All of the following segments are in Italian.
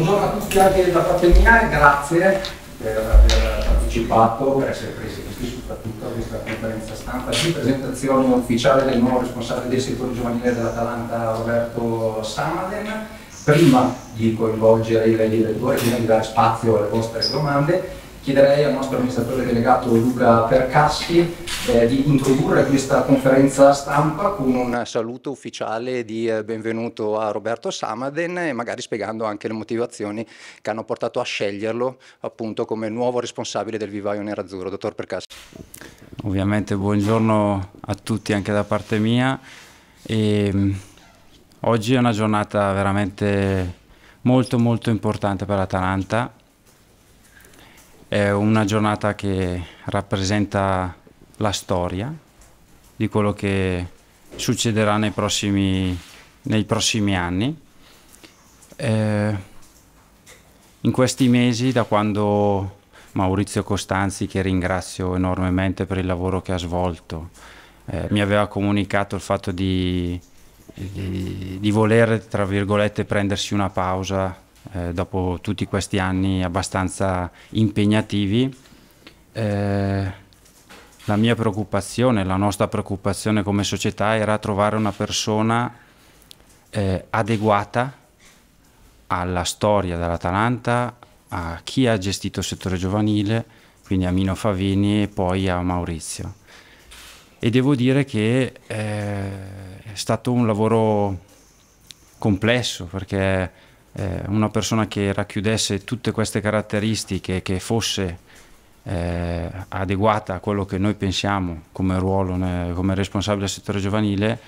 buongiorno a tutti anche da parte mia, grazie per aver partecipato, per essere presenti soprattutto a questa conferenza stampa di presentazione ufficiale del nuovo responsabile del settore giovanile dell'Atalanta Roberto Samaden. Prima di coinvolgere i lettore, prima di dare spazio alle vostre domande, chiederei al nostro amministratore delegato Luca Percassi eh, di introdurre questa conferenza stampa con un saluto ufficiale di eh, benvenuto a Roberto Samaden e magari spiegando anche le motivazioni che hanno portato a sceglierlo appunto come nuovo responsabile del vivaio nerazzurro. Dottor Percassi. Ovviamente buongiorno a tutti anche da parte mia e, ehm, oggi è una giornata veramente molto molto importante per l'Atalanta è una giornata che rappresenta la storia di quello che succederà nei prossimi, nei prossimi anni. Eh, in questi mesi, da quando Maurizio Costanzi, che ringrazio enormemente per il lavoro che ha svolto, eh, mi aveva comunicato il fatto di, di, di voler, tra virgolette, prendersi una pausa eh, dopo tutti questi anni abbastanza impegnativi. Eh, la mia preoccupazione, la nostra preoccupazione come società era trovare una persona eh, adeguata alla storia dell'Atalanta, a chi ha gestito il settore giovanile, quindi a Mino Favini e poi a Maurizio. E devo dire che eh, è stato un lavoro complesso perché eh, una persona che racchiudesse tutte queste caratteristiche, che fosse eh, adeguata a quello che noi pensiamo come ruolo, né, come responsabile del settore giovanile,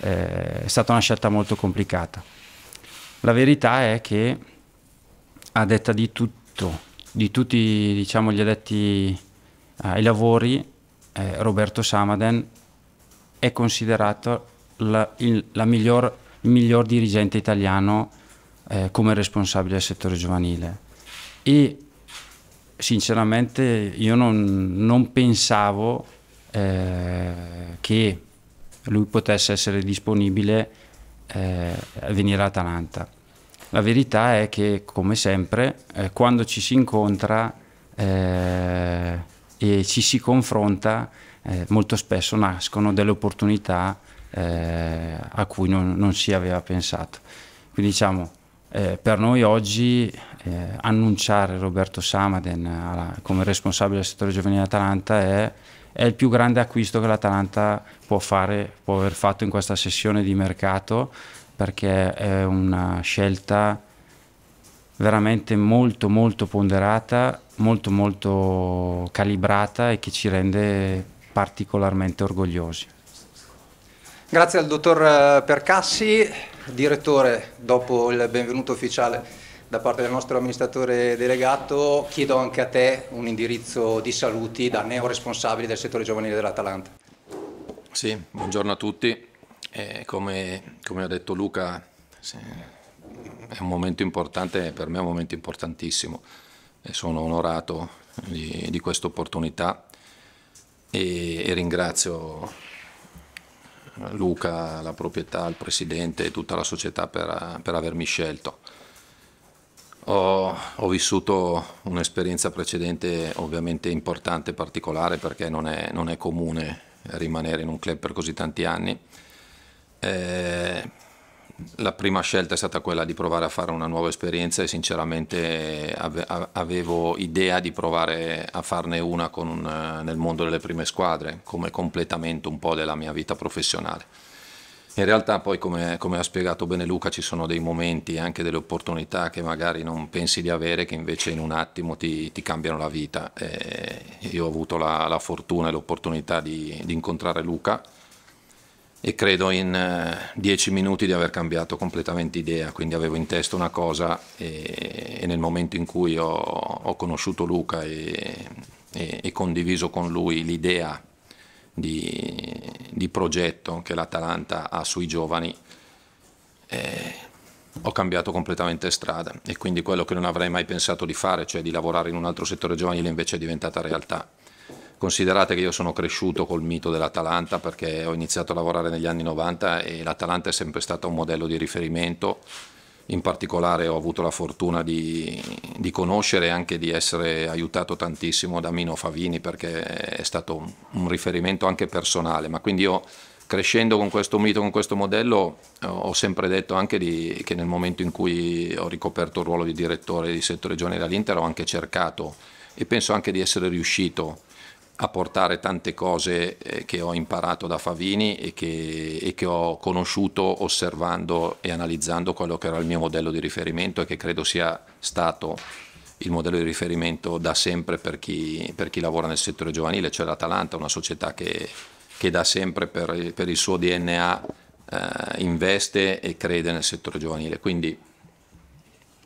eh, è stata una scelta molto complicata. La verità è che a detta di tutto, di tutti diciamo, gli addetti ai lavori, eh, Roberto Samaden è considerato la, il, miglior, il miglior dirigente italiano eh, come responsabile del settore giovanile e sinceramente io non, non pensavo eh, che lui potesse essere disponibile eh, a venire a Atalanta. La verità è che, come sempre, eh, quando ci si incontra eh, e ci si confronta, eh, molto spesso nascono delle opportunità eh, a cui non, non si aveva pensato. Quindi diciamo, eh, per noi oggi eh, annunciare Roberto Samaden alla, come responsabile del settore giovanile Atalanta è, è, il più grande acquisto che l'Atalanta può fare, può aver fatto in questa sessione di mercato perché è una scelta veramente molto molto ponderata, molto molto calibrata e che ci rende particolarmente orgogliosi. Grazie al dottor eh, Percassi, direttore, dopo il benvenuto ufficiale da parte del nostro amministratore delegato, chiedo anche a te un indirizzo di saluti da neoresponsabile del settore giovanile dell'Atalanta. Sì, buongiorno a tutti. Eh, come, come, ha detto Luca, sì, è un momento importante, per me è un momento importantissimo e sono onorato di, di questa opportunità e, e ringrazio Luca, la proprietà, il presidente e tutta la società per, per avermi scelto. Ho, ho vissuto un'esperienza precedente ovviamente importante e particolare perché non è, non è, comune rimanere in un club per così tanti anni. Eh, la prima scelta è stata quella di provare a fare una nuova esperienza e sinceramente eh, avevo idea di provare a farne una un, eh, nel mondo delle prime squadre come completamento un po' della mia vita professionale. In realtà poi come, come ha spiegato bene Luca ci sono dei momenti e anche delle opportunità che magari non pensi di avere che invece in un attimo ti, ti cambiano la vita. E eh, io ho avuto la, la fortuna e l'opportunità di, di incontrare Luca e credo in eh, dieci minuti di aver cambiato completamente idea, quindi avevo in testa una cosa e, e nel momento in cui ho, ho conosciuto Luca e, e, e, condiviso con lui l'idea di, di, progetto che l'Atalanta ha sui giovani, eh, ho cambiato completamente strada e quindi quello che non avrei mai pensato di fare, cioè di lavorare in un altro settore giovanile, invece è diventata realtà. Considerate che io sono cresciuto col mito dell'Atalanta perché ho iniziato a lavorare negli anni 90 e l'Atalanta è sempre stata un modello di riferimento, in particolare ho avuto la fortuna di, di conoscere e anche di essere aiutato tantissimo da Mino Favini perché è stato un, un riferimento anche personale, ma quindi io crescendo con questo mito, con questo modello, ho sempre detto anche di, che nel momento in cui ho ricoperto il ruolo di direttore di settore giovani dall'Inter ho anche cercato e penso anche di essere riuscito a a portare tante cose eh, che ho imparato da Favini e che, e che, ho conosciuto osservando e analizzando quello che era il mio modello di riferimento e che credo sia stato il modello di riferimento da sempre per chi, per chi lavora nel settore giovanile, cioè l'Atalanta, una società che, che da sempre per, per il suo DNA eh, investe e crede nel settore giovanile. Quindi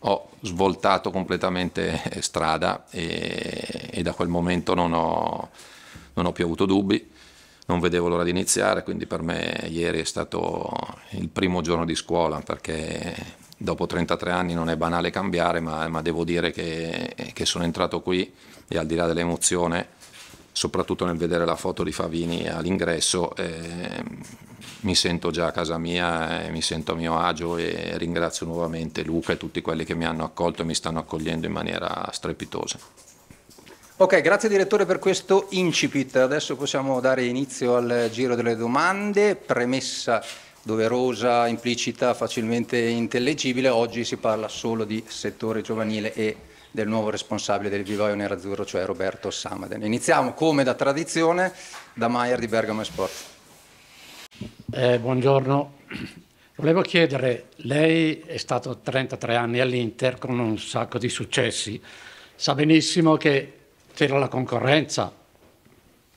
ho svoltato completamente strada e, e da quel momento non ho, non ho più avuto dubbi non vedevo l'ora di iniziare, quindi per me ieri è stato il primo giorno di scuola perché dopo 33 anni non è banale cambiare, ma, ma devo dire che, che, sono entrato qui e al di là dell'emozione soprattutto nel vedere la foto di Favini all'ingresso, eh, mi sento già a casa mia, eh, mi sento a mio agio e ringrazio nuovamente Luca e tutti quelli che mi hanno accolto e mi stanno accogliendo in maniera strepitosa. Ok, grazie direttore per questo incipit. Adesso possiamo dare inizio al giro delle domande. Premessa doverosa, implicita, facilmente intellegibile. Oggi si parla solo di settore giovanile e del nuovo responsabile del vivaio nerazzurro, cioè Roberto Samaden. Iniziamo come da tradizione da Maier di Bergamo Sport. Eh, buongiorno, volevo chiedere, lei è stato 33 anni all'Inter con un sacco di successi, sa benissimo che c'era la concorrenza,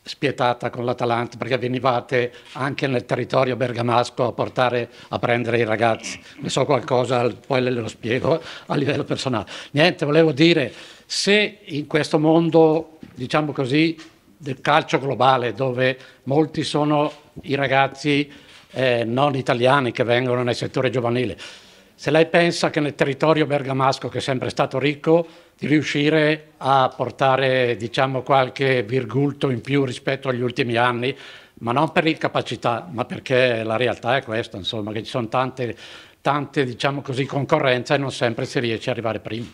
spietata con l'Atalanta perché venivate anche nel territorio bergamasco a portare a prendere i ragazzi. Ne so qualcosa, poi le lo spiego a livello personale. Niente, volevo dire, se in questo mondo, diciamo così, del calcio globale, dove molti sono i ragazzi eh, non italiani che vengono nel settore giovanile, se lei pensa che nel territorio bergamasco, che è sempre stato ricco, di riuscire a portare diciamo, qualche virgulto in più rispetto agli ultimi anni, ma non per incapacità, ma perché la realtà è questa, insomma, che ci sono tante, tante diciamo così, concorrenze e non sempre si riesce ad arrivare prima.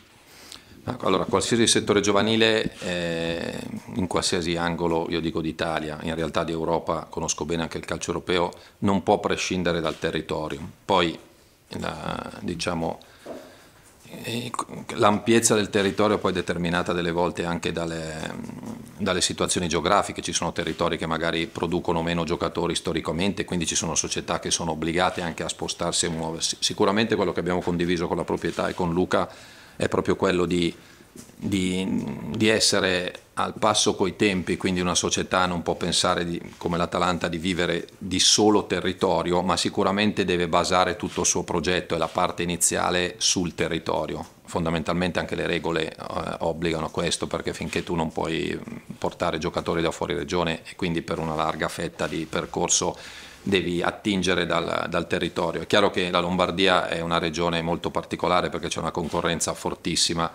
Allora, qualsiasi settore giovanile, eh, in qualsiasi angolo, io dico d'Italia, in realtà di Europa, conosco bene anche il calcio europeo, non può prescindere dal territorio. Poi la, diciamo, eh, l'ampiezza del territorio poi è determinata delle volte anche dalle, dalle, situazioni geografiche, ci sono territori che magari producono meno giocatori storicamente, quindi ci sono società che sono obbligate anche a spostarsi e muoversi. Sicuramente quello che abbiamo condiviso con la proprietà e con Luca è proprio quello di, di, di essere al passo coi tempi, quindi una società non può pensare di, come l'Atalanta di vivere di solo territorio, ma sicuramente deve basare tutto il suo progetto e la parte iniziale sul territorio. Fondamentalmente anche le regole eh, obbligano questo perché finché tu non puoi portare giocatori da fuori regione e quindi per una larga fetta di percorso devi attingere dal, dal, territorio. È chiaro che la Lombardia è una regione molto particolare perché c'è una concorrenza fortissima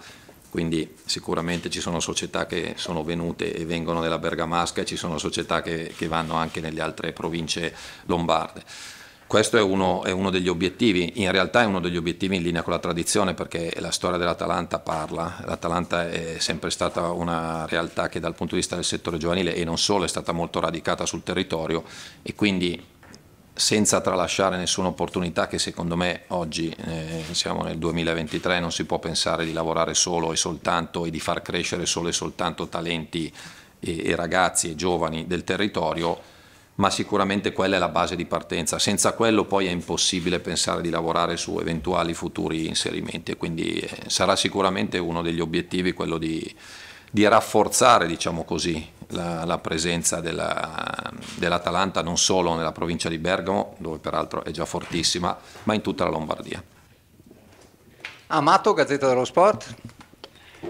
quindi sicuramente ci sono società che sono venute e vengono nella Bergamasca e ci sono società che, che vanno anche nelle altre province lombarde. Questo è uno, è uno, degli obiettivi, in realtà è uno degli obiettivi in linea con la tradizione perché la storia dell'Atalanta parla, l'Atalanta è sempre stata una realtà che dal punto di vista del settore giovanile e non solo è stata molto radicata sul territorio e quindi senza tralasciare nessuna opportunità che secondo me oggi, eh, siamo nel 2023, non si può pensare di lavorare solo e soltanto e di far crescere solo e soltanto talenti e, e ragazzi e giovani del territorio, ma sicuramente quella è la base di partenza. Senza quello poi è impossibile pensare di lavorare su eventuali futuri inserimenti e quindi eh, sarà sicuramente uno degli obiettivi quello di, di rafforzare, diciamo così, la, la presenza della, dell'Atalanta non solo nella provincia di Bergamo, dove peraltro è già fortissima, ma in tutta la Lombardia. Amato, Gazzetta dello Sport.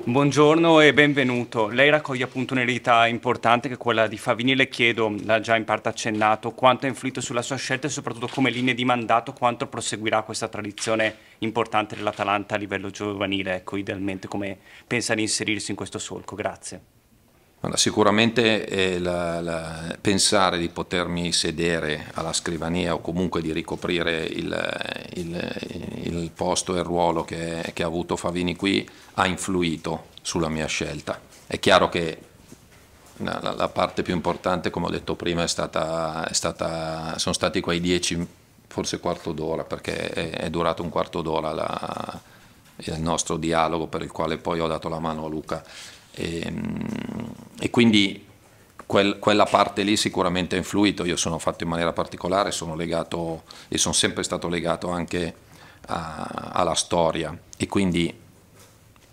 Buongiorno e benvenuto. Lei raccoglie appunto un'eredità importante che è quella di Favini. Le chiedo, l'ha già in parte accennato, quanto ha influito sulla sua scelta e soprattutto come linea di mandato quanto proseguirà questa tradizione importante dell'Atalanta a livello giovanile, ecco, idealmente come pensa di inserirsi in questo solco. Grazie. Allora, sicuramente eh, la, la, pensare di potermi sedere alla scrivania o comunque di ricoprire il, il, il posto e il ruolo che, che, ha avuto Favini qui ha influito sulla mia scelta. È chiaro che la, la parte più importante, come ho detto prima, è stata, è stata, sono stati quei dieci, forse quarto d'ora, perché è, è durato un quarto d'ora il nostro dialogo per il quale poi ho dato la mano a Luca. E, ehm, e quindi quel, quella parte lì sicuramente ha influito, io sono fatto in maniera particolare, sono legato e sono sempre stato legato anche a, alla storia e quindi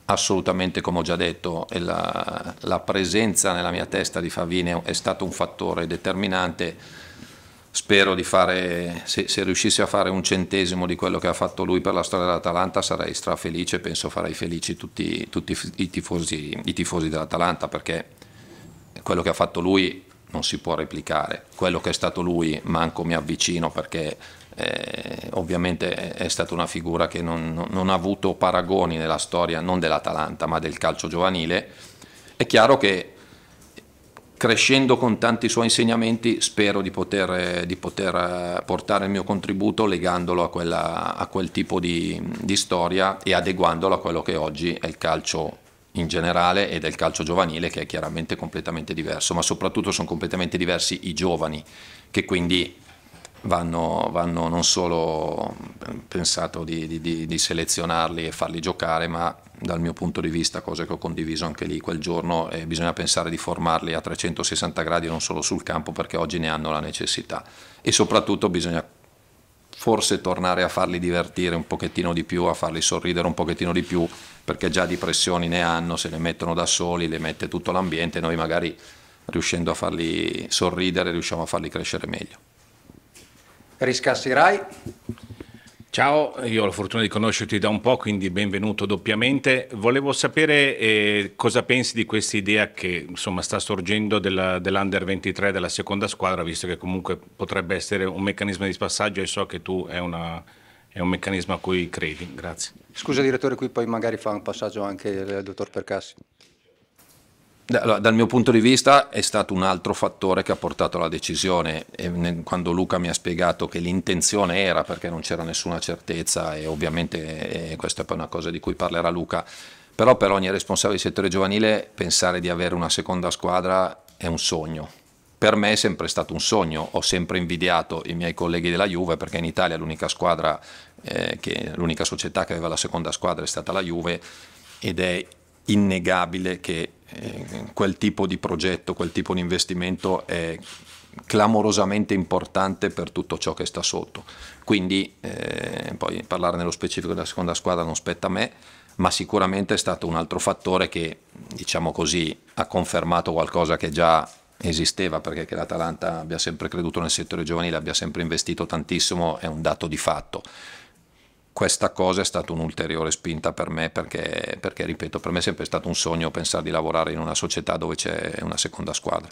assolutamente come ho già detto la, la presenza nella mia testa di Favine è stato un fattore determinante spero di fare, se, se, riuscissi a fare un centesimo di quello che ha fatto lui per la storia dell'Atalanta sarei strafelice, penso farei felici tutti, tutti i, tifosi, i tifosi dell'Atalanta perché quello che ha fatto lui non si può replicare, quello che è stato lui manco mi avvicino perché eh, ovviamente è stata una figura che non, non ha avuto paragoni nella storia non dell'Atalanta ma del calcio giovanile, è chiaro che crescendo con tanti suoi insegnamenti spero di poter, eh, di poter eh, portare il mio contributo legandolo a, quella, a quel tipo di, di, storia e adeguandolo a quello che oggi è il calcio in generale e del calcio giovanile che è chiaramente completamente diverso, ma soprattutto sono completamente diversi i giovani che quindi vanno, vanno non solo pensato di, di, di selezionarli e farli giocare, ma dal mio punto di vista, cosa che ho condiviso anche lì quel giorno, eh, bisogna pensare di formarli a 360 gradi non solo sul campo perché oggi ne hanno la necessità e soprattutto bisogna forse tornare a farli divertire un pochettino di più, a farli sorridere un pochettino di più perché già di pressioni ne hanno, se le mettono da soli, le mette tutto l'ambiente, noi magari riuscendo a farli sorridere riusciamo a farli crescere meglio. Riscassi Ciao, io ho la fortuna di conoscerti da un po', quindi benvenuto doppiamente. Volevo sapere eh, cosa pensi di questa idea che insomma, sta sorgendo dell'Under 23 della seconda squadra, visto che comunque potrebbe essere un meccanismo di passaggio e so che tu è, una, è un meccanismo a cui credi. Grazie. Scusa direttore, qui poi magari fa un passaggio anche il dottor Percassi. Allora, dal mio punto di vista è stato un altro fattore che ha portato alla decisione. Ne, quando Luca mi ha spiegato che l'intenzione era, perché non c'era nessuna certezza, e ovviamente e eh, questa è poi una cosa di cui parlerà Luca, però per ogni responsabile del settore giovanile pensare di avere una seconda squadra è un sogno. Per me è sempre stato un sogno, ho sempre invidiato i miei colleghi della Juve perché in Italia l'unica squadra, eh, che, l'unica società che aveva la seconda squadra è stata la Juve ed è innegabile che eh, quel tipo di progetto, quel tipo di investimento è clamorosamente importante per tutto ciò che sta sotto. Quindi eh, poi parlare nello specifico della seconda squadra non spetta a me, ma sicuramente è stato un altro fattore che, diciamo così, ha confermato qualcosa che già esisteva, perché che l'Atalanta abbia sempre creduto nel settore giovanile, abbia sempre investito tantissimo, è un dato di fatto questa cosa è stata un'ulteriore spinta per me perché, perché, ripeto, per me è sempre stato un sogno pensare di lavorare in una società dove c'è una seconda squadra.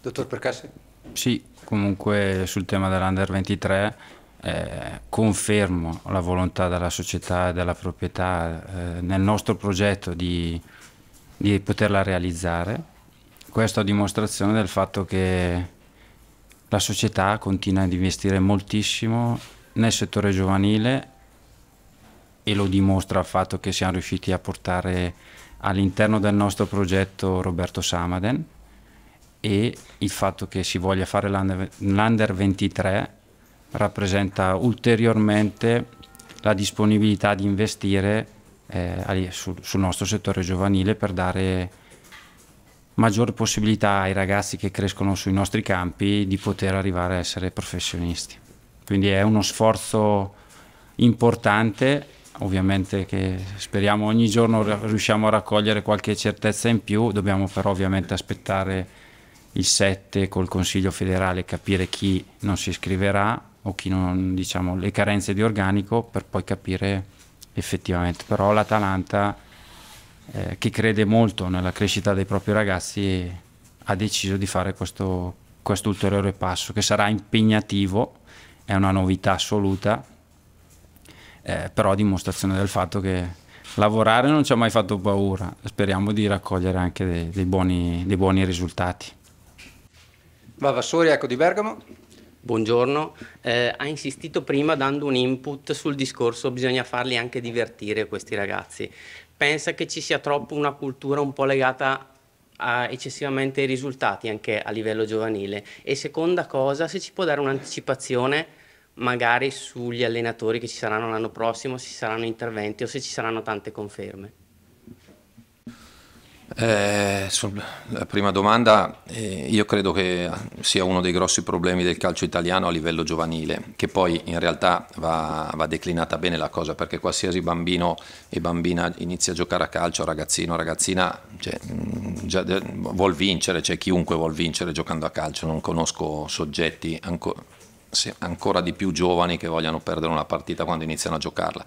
Dottor Percassi? Sì, comunque sul tema dell'Under 23 eh, confermo la volontà della società e della proprietà eh, nel nostro progetto di, di poterla realizzare. Questo a dimostrazione del fatto che la società continua ad investire moltissimo nel settore giovanile e lo dimostra il fatto che siamo riusciti a portare all'interno del nostro progetto Roberto Samaden e il fatto che si voglia fare l'Under 23 rappresenta ulteriormente la disponibilità di investire eh, sul, sul nostro settore giovanile per dare maggiore possibilità ai ragazzi che crescono sui nostri campi di poter arrivare a essere professionisti. Quindi è uno sforzo importante, ovviamente che speriamo ogni giorno riusciamo a raccogliere qualche certezza in più, dobbiamo però ovviamente aspettare il 7 col Consiglio federale, capire chi non si iscriverà o chi non, diciamo, le carenze di organico per poi capire effettivamente. Però l'Atalanta, eh, che crede molto nella crescita dei propri ragazzi, ha deciso di fare questo, questo ulteriore passo che sarà impegnativo è una novità assoluta, eh, però dimostrazione del fatto che lavorare non ci ha mai fatto paura, speriamo di raccogliere anche dei, dei, buoni, dei buoni, risultati. Vavassori, Eco di Bergamo. Buongiorno, eh, ha insistito prima dando un input sul discorso bisogna farli anche divertire questi ragazzi. Pensa che ci sia troppo una cultura un po' legata ha eccessivamente risultati anche a livello giovanile e seconda cosa se ci può dare un'anticipazione magari sugli allenatori che ci saranno l'anno prossimo, se ci saranno interventi o se ci saranno tante conferme. Eh, sulla prima domanda, eh, io credo che sia uno dei grossi problemi del calcio italiano a livello giovanile, che poi in realtà va, va, declinata bene la cosa, perché qualsiasi bambino e bambina inizia a giocare a calcio, ragazzino, ragazzina, cioè, mm, già, vuol vincere, cioè, chiunque vuol vincere giocando a calcio, non conosco soggetti ancora, ancora di più giovani che vogliano perdere una partita quando iniziano a giocarla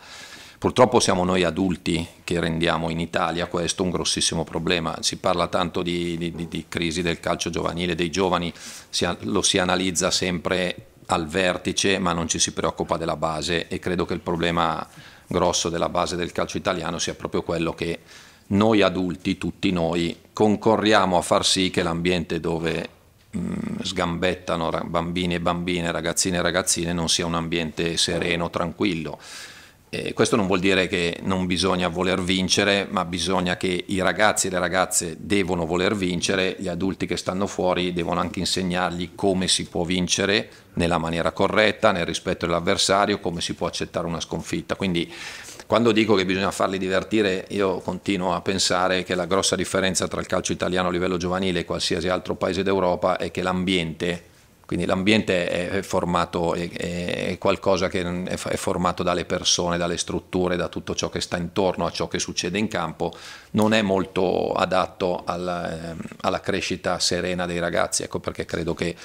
Purtroppo siamo noi adulti che rendiamo in Italia questo un grossissimo problema. Si parla tanto di, di, di crisi del calcio giovanile, dei giovani, si, lo si analizza sempre al vertice, ma non ci si preoccupa della base e credo che il problema grosso della base del calcio italiano sia proprio quello che noi adulti, tutti noi, concorriamo a far sì che l'ambiente dove sgambettano bambini e bambine, ragazzine e ragazzine non sia un ambiente sereno, tranquillo eh, questo non vuol dire che non bisogna voler vincere, ma bisogna che i ragazzi e le ragazze devono voler vincere, gli adulti che stanno fuori devono anche insegnargli come si può vincere nella maniera corretta, nel rispetto dell'avversario, come si può accettare una sconfitta. Quindi quando dico che bisogna farli divertire, io continuo a pensare che la grossa differenza tra il calcio italiano a livello giovanile e qualsiasi altro paese d'Europa è che l'ambiente quindi l'ambiente è formato, è, è qualcosa che è formato dalle persone, dalle strutture, da tutto ciò che sta intorno a ciò che succede in campo, non è molto adatto alla, ehm, alla crescita serena dei ragazzi, ecco perché credo che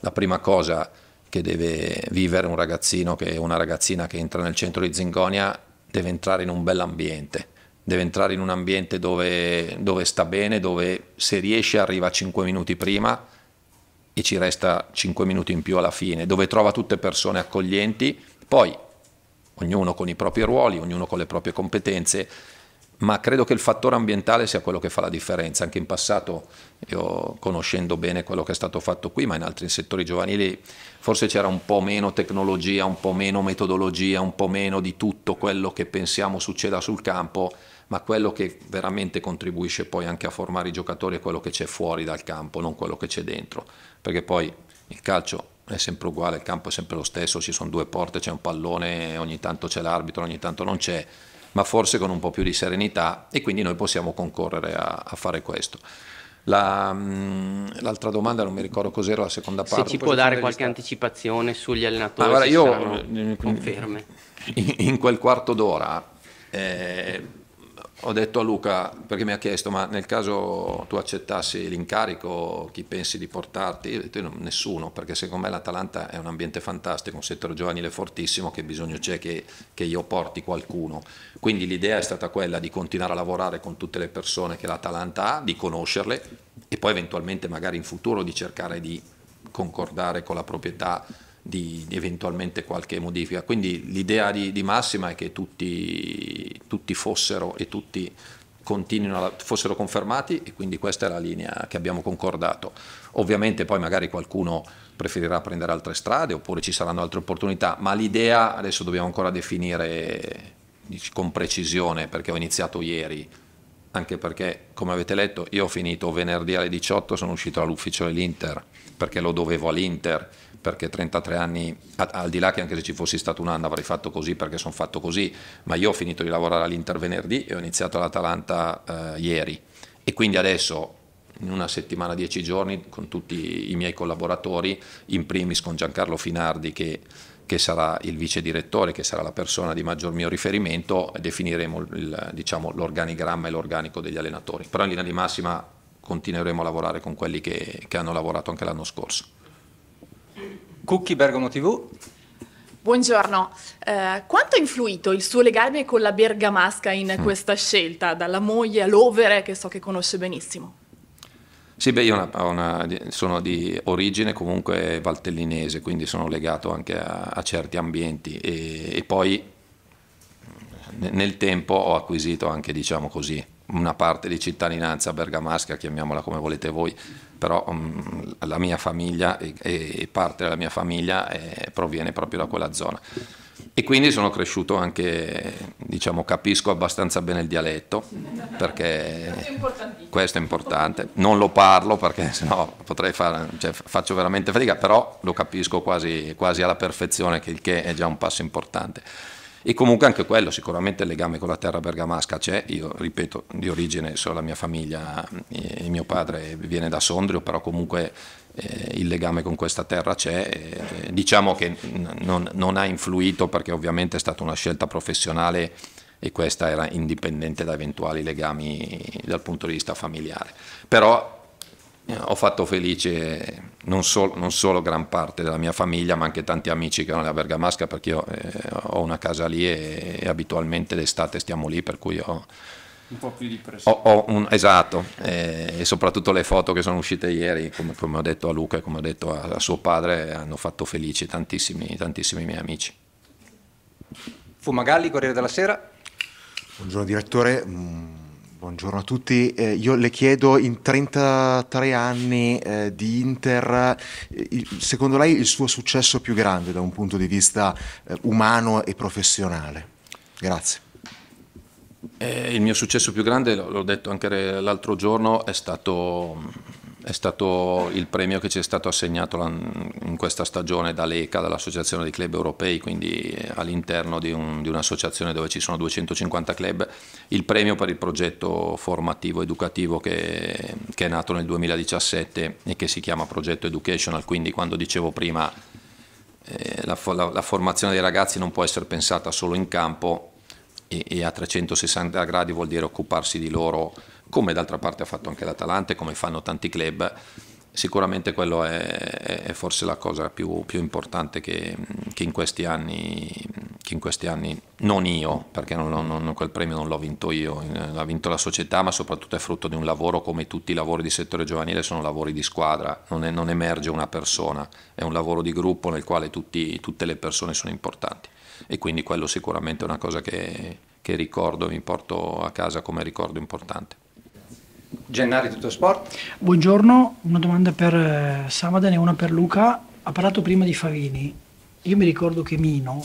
la prima cosa che deve vivere un ragazzino, che una ragazzina che entra nel centro di Zingonia, deve entrare in un bell'ambiente, deve entrare in un ambiente dove, dove sta bene, dove se riesce arriva 5 minuti prima, e ci resta 5 minuti in più alla fine, dove trova tutte persone accoglienti, poi ognuno con i propri ruoli, ognuno con le proprie competenze, ma credo che il fattore ambientale sia quello che fa la differenza. Anche in passato, io conoscendo bene quello che è stato fatto qui, ma in altri settori giovanili, forse c'era un po' meno tecnologia, un po' meno metodologia, un po' meno di tutto quello che pensiamo succeda sul campo, ma quello che veramente contribuisce poi anche a formare i giocatori è quello che c'è fuori dal campo, non quello che c'è dentro perché poi il calcio è sempre uguale, il campo è sempre lo stesso, ci sono due porte, c'è un pallone, ogni tanto c'è l'arbitro, ogni tanto non c'è, ma forse con un po' più di serenità e quindi noi possiamo concorrere a, a fare questo. La, mm, l'altra domanda non mi ricordo cos'era la seconda parte. Se ci può dare qualche anticipazione sugli allenatori, allora, io, in, in, quel quarto d'ora eh, ho detto a Luca, perché mi ha chiesto, ma nel caso tu accettassi l'incarico, chi pensi di portarti? Io ho detto, nessuno, perché secondo me l'Atalanta è un ambiente fantastico, un settore giovanile fortissimo, che bisogno c'è che, che io porti qualcuno. Quindi l'idea è stata quella di continuare a lavorare con tutte le persone che l'Atalanta ha, di conoscerle e poi eventualmente magari in futuro di cercare di concordare con la proprietà di, eventualmente qualche modifica. Quindi l'idea di, di massima è che tutti, tutti fossero e tutti continuino fossero confermati e quindi questa è la linea che abbiamo concordato. Ovviamente poi magari qualcuno preferirà prendere altre strade oppure ci saranno altre opportunità, ma l'idea adesso dobbiamo ancora definire con precisione perché ho iniziato ieri, anche perché come avete letto io ho finito venerdì alle 18, sono uscito dall'ufficio dell'Inter perché lo dovevo all'Inter perché 33 anni, al di là che anche se ci fossi stato un anno avrei fatto così perché sono fatto così, ma io ho finito di lavorare all'Inter venerdì e ho iniziato all'Atalanta eh, ieri e quindi adesso in una settimana, dieci giorni, con tutti i miei collaboratori, in primis con Giancarlo Finardi che, che sarà il vice direttore, che sarà la persona di maggior mio riferimento, definiremo diciamo, l'organigramma diciamo, e l'organico degli allenatori. Però in linea di massima continueremo a lavorare con quelli che, che hanno lavorato anche l'anno scorso. Cucchi Bergamo TV. Buongiorno, eh, quanto ha influito il suo legame con la bergamasca in mm. questa scelta, dalla moglie all'overe che so che conosce benissimo? Sì, beh, io una, una, sono di origine comunque valtellinese, quindi sono legato anche a, a certi ambienti e, e, poi nel tempo ho acquisito anche, diciamo così, una parte di cittadinanza bergamasca, chiamiamola come volete voi, però um, la mia famiglia e, e, parte della mia famiglia è, eh, proviene proprio da quella zona. E quindi sono cresciuto anche, diciamo, capisco abbastanza bene il dialetto, perché è questo è importante. Non lo parlo perché sennò potrei fare, cioè, faccio veramente fatica, però lo capisco quasi, quasi alla perfezione, il che è già un passo importante e comunque anche quello sicuramente il legame con la terra bergamasca c'è, io ripeto di origine so, la mia famiglia, eh, mio padre viene da Sondrio, però comunque eh, il legame con questa terra c'è, eh, diciamo che non, non ha influito perché ovviamente è stata una scelta professionale e questa era indipendente da eventuali legami dal punto di vista familiare, però eh, ho fatto felice non solo, non solo, gran parte della mia famiglia, ma anche tanti amici che erano della Bergamasca, perché io eh, ho una casa lì e, e abitualmente d'estate stiamo lì, per cui ho... Un po' più di pressione. esatto, eh, e soprattutto le foto che sono uscite ieri, come, come ho detto a Luca e come ho detto a, a, suo padre, hanno fatto felice tantissimi, tantissimi miei amici. Fumagalli, Corriere della Sera. Buongiorno direttore mm, Buongiorno a tutti, eh, io le chiedo in 33 anni eh, di Inter, eh, secondo lei il suo successo più grande da un punto di vista eh, umano e professionale? Grazie. Eh, il mio successo più grande, l'ho detto anche l'altro giorno, è stato è stato il premio che ci è stato assegnato in questa stagione dall'ECA, dall'Associazione dei Club Europei, quindi all'interno di, un, di un'associazione dove ci sono 250 club, il premio per il progetto formativo educativo che, che è nato nel 2017 e che si chiama Progetto Educational, quindi quando dicevo prima eh, la, la, la formazione dei ragazzi non può essere pensata solo in campo e, e a 360 gradi vuol dire occuparsi di loro come d'altra parte ha fatto anche l'Atalante, come fanno tanti club. Sicuramente quello è, è forse la cosa più, più importante che, che, in questi anni, che in questi anni, non io, perché non, non, quel premio non l'ho vinto io, l'ha vinto la società, ma soprattutto è frutto di un lavoro come tutti i lavori di settore giovanile sono lavori di squadra, non, è, non emerge una persona, è un lavoro di gruppo nel quale tutti, tutte le persone sono importanti e quindi quello sicuramente è una cosa che, che ricordo, mi porto a casa come ricordo importante. Gennari Tutto Sport. Buongiorno, una domanda per eh, Samadan e una per Luca. Ha parlato prima di Favini. Io mi ricordo che Mino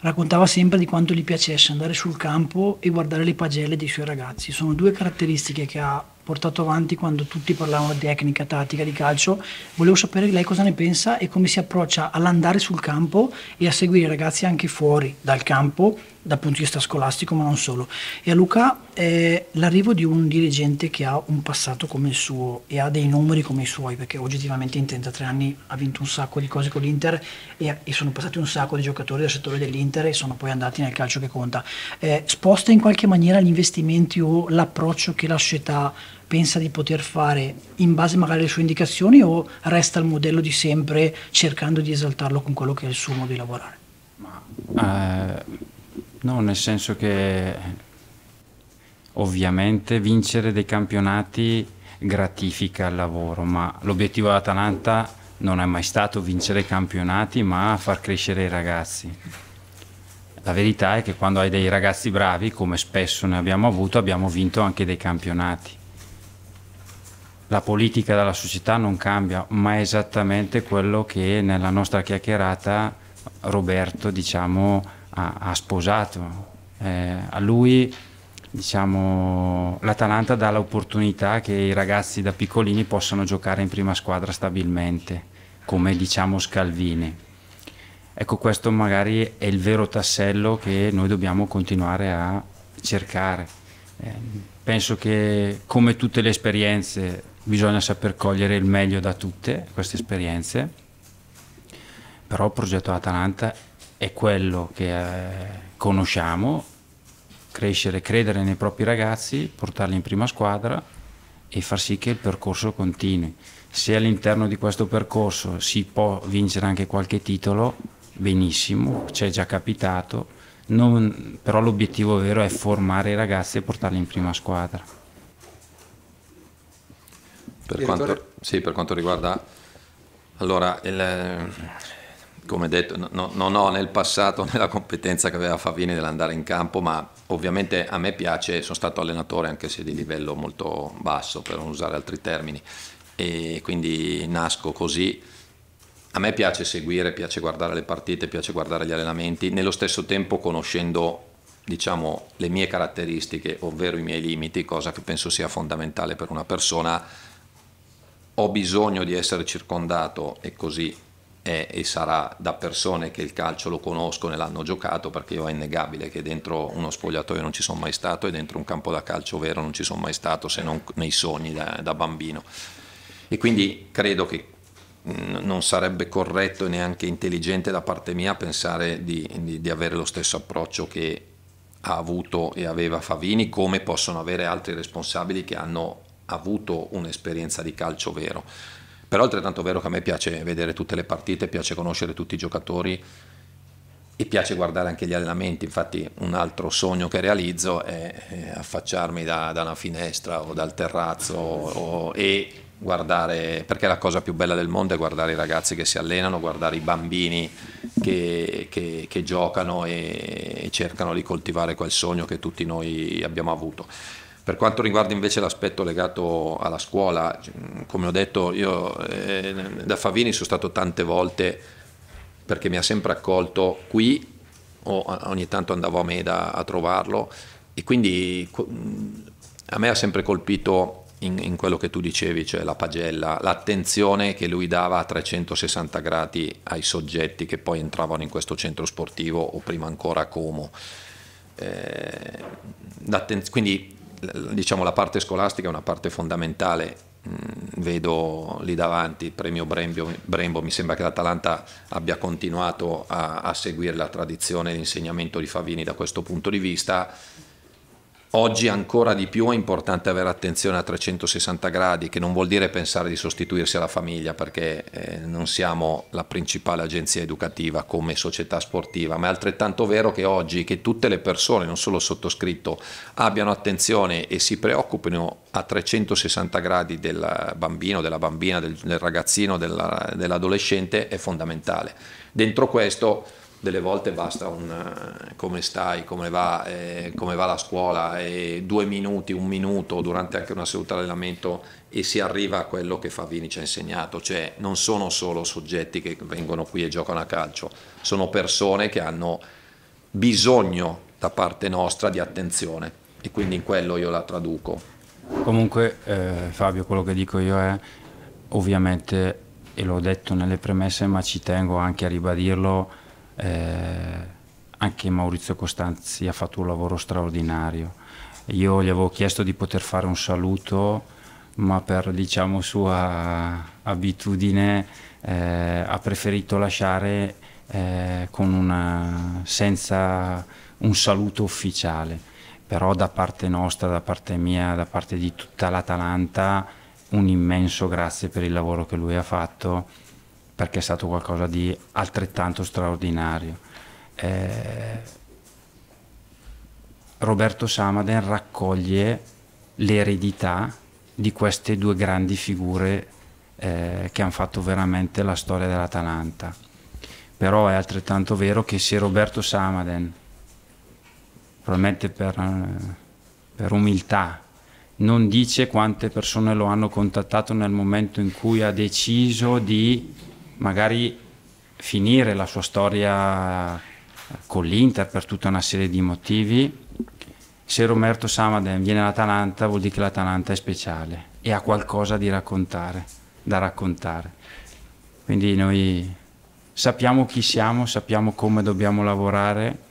raccontava sempre di quanto gli piacesse andare sul campo e guardare le pagelle dei suoi ragazzi. Sono due caratteristiche che ha portato avanti quando tutti parlavano di tecnica, tattica, di calcio. Volevo sapere lei cosa ne pensa e come si approccia all'andare sul campo e a seguire i ragazzi anche fuori dal campo, dal punto di vista scolastico, ma non solo. E a Luca eh, l'arrivo di un dirigente che ha un passato come il suo e ha dei numeri come i suoi, perché oggettivamente in 33 anni ha vinto un sacco di cose con l'Inter e, e sono passati un sacco di giocatori dal settore dell'Inter e sono poi andati nel calcio che conta. Eh, sposta in qualche maniera gli investimenti o l'approccio che la società pensa di poter fare in base magari alle sue indicazioni o resta il modello di sempre cercando di esaltarlo con quello che è il suo modo di lavorare? Ma, eh, no, nel senso che ovviamente vincere dei campionati gratifica il lavoro, ma l'obiettivo dell'Atalanta non è mai stato vincere i campionati, ma far crescere i ragazzi. La verità è che quando hai dei ragazzi bravi, come spesso ne abbiamo avuto, abbiamo vinto anche dei campionati la politica della società non cambia, ma è esattamente quello che nella nostra chiacchierata Roberto diciamo, ha, ha, sposato. Eh, a lui diciamo, l'Atalanta dà l'opportunità che i ragazzi da piccolini possano giocare in prima squadra stabilmente, come diciamo Scalvini. Ecco, questo magari è il vero tassello che noi dobbiamo continuare a cercare. Eh, penso che come tutte le esperienze bisogna saper cogliere il meglio da tutte queste esperienze, però il progetto Atalanta è quello che eh, conosciamo, crescere, credere nei propri ragazzi, portarli in prima squadra e far sì che il percorso continui. Se all'interno di questo percorso si può vincere anche qualche titolo, benissimo, ci è già capitato, non, però l'obiettivo vero è formare i ragazzi e portarli in prima squadra. Per quanto, sì, per quanto riguarda... Allora, il, come detto, no, non ho nel passato nella competenza che aveva Favini nell'andare in campo, ma ovviamente a me piace, sono stato allenatore anche se di livello molto basso, per non usare altri termini, e quindi nasco così. A me piace seguire, piace guardare le partite, piace guardare gli allenamenti, nello stesso tempo conoscendo diciamo, le mie caratteristiche, ovvero i miei limiti, cosa che penso sia fondamentale per una persona ho bisogno di essere circondato e così è e sarà da persone che il calcio lo conoscono e l'hanno giocato perché io è innegabile che dentro uno spogliatoio non ci sono mai stato e dentro un campo da calcio vero non ci sono mai stato se non nei sogni da, da bambino e quindi credo che non sarebbe corretto e neanche intelligente da parte mia pensare di, di, di avere lo stesso approccio che ha avuto e aveva Favini come possono avere altri responsabili che hanno avuto un'esperienza di calcio vero. Però altrettanto vero che a me piace vedere tutte le partite, piace conoscere tutti i giocatori e piace guardare anche gli allenamenti. Infatti un altro sogno che realizzo è affacciarmi da, da una finestra o dal terrazzo o, e guardare, perché la cosa più bella del mondo è guardare i ragazzi che si allenano, guardare i bambini che, che, che giocano e cercano di coltivare quel sogno che tutti noi abbiamo avuto. Per quanto riguarda invece l'aspetto legato alla scuola, come ho detto io eh, da Favini sono stato tante volte perché mi ha sempre accolto qui o ogni tanto andavo a Meda a trovarlo e quindi a me ha sempre colpito in, in quello che tu dicevi, cioè la pagella, l'attenzione che lui dava a 360 gradi ai soggetti che poi entravano in questo centro sportivo o prima ancora a Como. Eh, quindi diciamo, la parte scolastica è una parte fondamentale, mm, vedo lì davanti il premio Brembo, Brembo. mi sembra che l'Atalanta abbia continuato a, a seguire la tradizione e l'insegnamento di Favini da questo punto di vista, Oggi ancora di più è importante avere attenzione a 360 gradi, che non vuol dire pensare di sostituirsi alla famiglia, perché eh, non siamo la principale agenzia educativa come società sportiva, ma è altrettanto vero che oggi che tutte le persone, non solo sottoscritto, abbiano attenzione e si preoccupino a 360 gradi del bambino, della bambina, del, del ragazzino, dell'adolescente è fondamentale. Dentro questo delle volte basta un eh, come stai, come va, eh, come va la scuola, e due minuti, un minuto durante anche una seduta di allenamento e si arriva a quello che Favini ci ha insegnato, cioè non sono solo soggetti che vengono qui e giocano a calcio, sono persone che hanno bisogno da parte nostra di attenzione e quindi in quello io la traduco. Comunque eh, Fabio quello che dico io è ovviamente, e l'ho detto nelle premesse ma ci tengo anche a ribadirlo, eh, anche Maurizio Costanzi ha fatto un lavoro straordinario. Io gli avevo chiesto di poter fare un saluto, ma per diciamo, sua abitudine eh, ha preferito lasciare eh, una, senza un saluto ufficiale. Però da parte nostra, da parte mia, da parte di tutta l'Atalanta, un immenso grazie per il lavoro che lui ha fatto perché è stato qualcosa di altrettanto straordinario. Eh, Roberto Samaden raccoglie l'eredità di queste due grandi figure eh, che hanno fatto veramente la storia dell'Atalanta. Però è altrettanto vero che se Roberto Samaden, probabilmente per, per umiltà, non dice quante persone lo hanno contattato nel momento in cui ha deciso di magari finire la sua storia con l'Inter per tutta una serie di motivi, se Roberto Samaden viene all'Atalanta vuol dire che l'Atalanta è speciale e ha qualcosa raccontare, da raccontare. Quindi noi sappiamo chi siamo, sappiamo come dobbiamo lavorare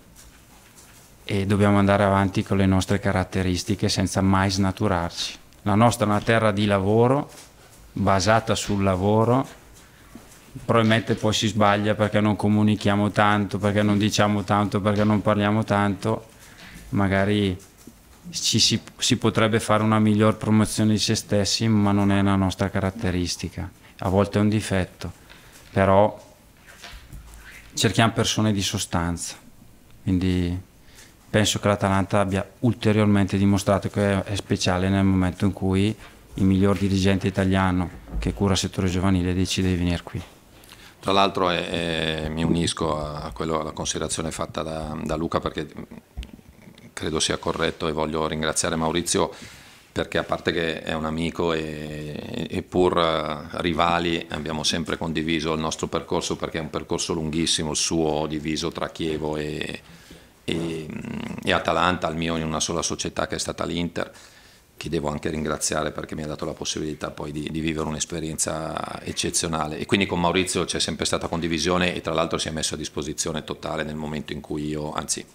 e dobbiamo andare avanti con le nostre caratteristiche senza mai snaturarci. La nostra è una terra di lavoro, basata sul lavoro, probabilmente poi si sbaglia perché non comunichiamo tanto, perché non diciamo tanto, perché non parliamo tanto, magari ci si, si potrebbe fare una miglior promozione di se stessi, ma non è una nostra caratteristica, a volte è un difetto, però cerchiamo persone di sostanza, quindi penso che l'Atalanta abbia ulteriormente dimostrato che è speciale nel momento in cui il miglior dirigente italiano che cura il settore giovanile decide di venire qui. Tra l'altro eh, eh, mi unisco a quello, alla considerazione fatta da, da Luca perché credo sia corretto e voglio ringraziare Maurizio perché a parte che è un amico e, e, pur eh, rivali abbiamo sempre condiviso il nostro percorso perché è un percorso lunghissimo, il suo diviso tra Chievo e, e, e Atalanta, il mio in una sola società che è stata l'Inter che devo anche ringraziare perché mi ha dato la possibilità poi di, di vivere un'esperienza eccezionale. E quindi con Maurizio c'è sempre stata condivisione e tra l'altro si è messo a disposizione totale nel momento in cui io, anzi,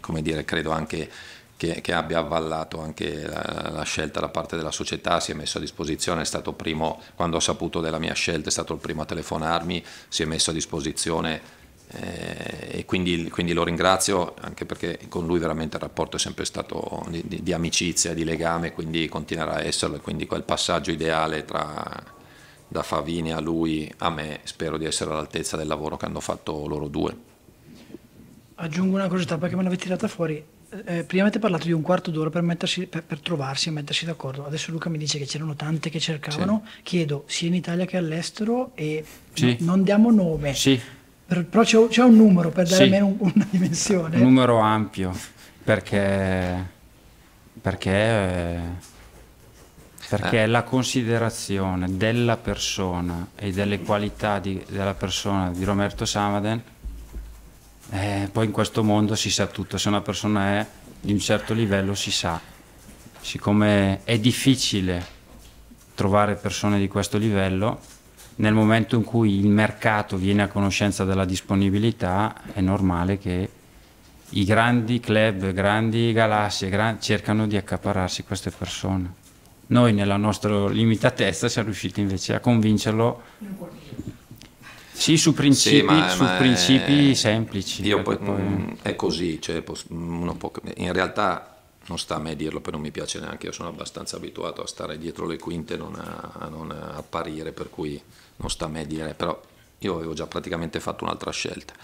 come dire, credo anche che, che abbia avvallato anche la, la, scelta da parte della società, si è messo a disposizione, è stato primo, quando ha saputo della mia scelta è stato il primo a telefonarmi, si è messo a disposizione eh, e quindi, quindi, lo ringrazio anche perché con lui veramente il rapporto è sempre stato di, di, di amicizia, di legame, quindi continuerà a esserlo e quindi quel passaggio ideale tra da Favini a lui, a me, spero di essere all'altezza del lavoro che hanno fatto loro due. Aggiungo una curiosità perché me l'avete tirata fuori. Eh, eh prima avete parlato di un quarto d'ora per, per, per, trovarsi e mettersi d'accordo. Adesso Luca mi dice che c'erano tante che cercavano. Sì. Chiedo sia in Italia che all'estero e sì. non diamo nome. Sì però c'è, un numero per dare sì, almeno una dimensione. Un numero ampio, perché, perché, eh, perché eh. la considerazione della persona e delle qualità di, della persona di Roberto Samaden, eh, poi in questo mondo si sa tutto, se una persona è di un certo livello si sa, siccome è difficile trovare persone di questo livello, nel momento in cui il mercato viene a conoscenza della disponibilità è normale che i grandi club, grandi galassie gran cercano di accaparrarsi queste persone. Noi nella nostra limitatezza siamo riusciti invece a convincerlo sì, su principi, sì, ma, su ma principi è... semplici. Io poi, poi... Mm, è così, cioè, può... in realtà non sta a me dirlo, poi non mi piace neanche, io sono abbastanza abituato a stare dietro le quinte e non a, a non apparire, per cui non sta a me dire, però io avevo già praticamente fatto un'altra scelta.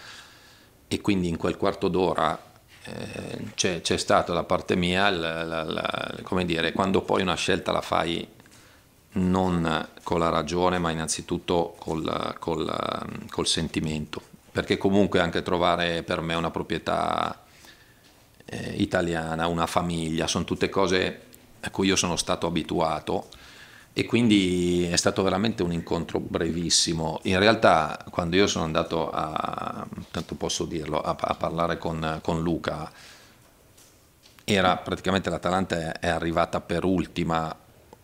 E quindi in quel quarto d'ora eh, c'è, c'è stata da parte mia, la, la, la, come dire, quando poi una scelta la fai non con la ragione, ma innanzitutto col, col, col sentimento, perché comunque anche trovare per me una proprietà eh, italiana, una famiglia, sono tutte cose a cui io sono stato abituato e quindi è stato veramente un incontro brevissimo. In realtà quando io sono andato a, tanto posso dirlo, a, a parlare con, con Luca, era praticamente l'Atalanta è arrivata per ultima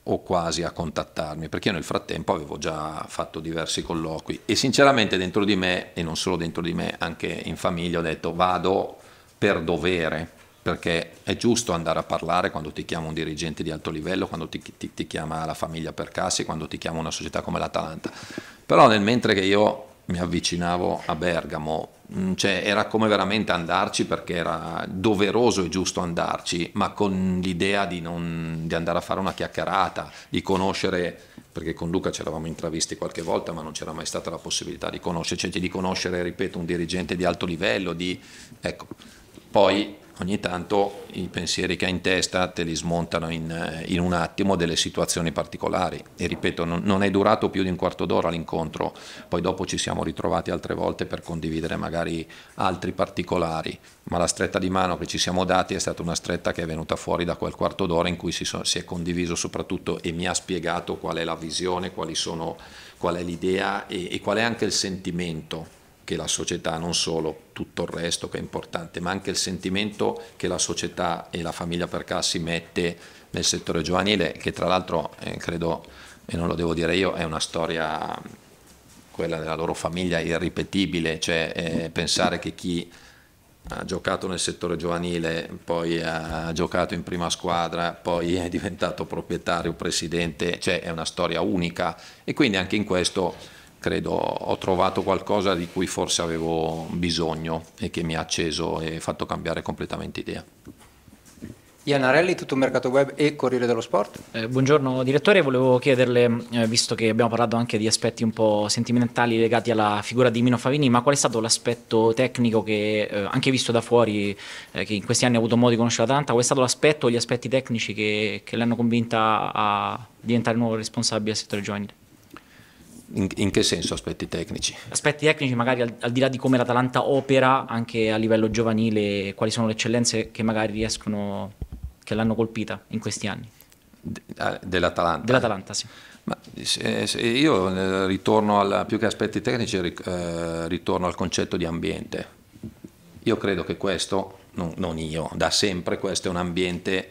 o quasi a contattarmi, perché io nel frattempo avevo già fatto diversi colloqui e sinceramente dentro di me, e non solo dentro di me, anche in famiglia ho detto vado per dovere, perché è giusto andare a parlare quando ti chiama un dirigente di alto livello, quando ti, ti, ti chiama la famiglia Percassi, quando ti chiama una società come l'Atalanta. Però nel mentre che io mi avvicinavo a Bergamo, mm, cioè, era come veramente andarci perché era doveroso e giusto andarci, ma con l'idea di, non, di andare a fare una chiacchierata, di conoscere, perché con Luca ci eravamo intravisti qualche volta, ma non c'era mai stata la possibilità di conoscerci, cioè, di conoscere, ripeto, un dirigente di alto livello, di, ecco. Poi ogni tanto i pensieri che hai in testa te li smontano in, eh, in un attimo delle situazioni particolari e ripeto non, non, è durato più di un quarto d'ora l'incontro poi dopo ci siamo ritrovati altre volte per condividere magari altri particolari ma la stretta di mano che ci siamo dati è stata una stretta che è venuta fuori da quel quarto d'ora in cui si, so, si è condiviso soprattutto e mi ha spiegato qual è la visione quali sono, qual è l'idea e, e qual è anche il sentimento che la società, non solo tutto il resto che è importante, ma anche il sentimento che la società e la famiglia Percassi mette nel settore giovanile, che tra l'altro eh, credo, e non lo devo dire io, è una storia, quella della loro famiglia, irripetibile, cioè eh, pensare che chi ha giocato nel settore giovanile, poi ha giocato in prima squadra, poi è diventato proprietario, presidente, cioè è una storia unica e quindi anche in questo credo ho trovato qualcosa di cui forse avevo bisogno e che mi ha acceso e fatto cambiare completamente idea. Iannarelli, tutto mercato web e Corriere dello Sport. Eh, buongiorno direttore, volevo chiederle, eh, visto che abbiamo parlato anche di aspetti un po' sentimentali legati alla figura di Mino Favini, ma qual è stato l'aspetto tecnico che, eh, anche visto da fuori, eh, che in questi anni ha avuto modo di conoscere tanta, qual è stato l'aspetto o gli aspetti tecnici che, che l'hanno convinta a diventare nuovo responsabile del settore giovanile? In, in, che senso aspetti tecnici? Aspetti tecnici, magari al, al di là di come l'Atalanta opera anche a livello giovanile, quali sono le eccellenze che magari riescono, che l'hanno colpita in questi anni? De, ah, dell'Atalanta? Dell'Atalanta, sì. Ma, se, se io eh, ritorno al, più che aspetti tecnici, eh, ritorno al concetto di ambiente. Io credo che questo, non, non io, da sempre questo è un ambiente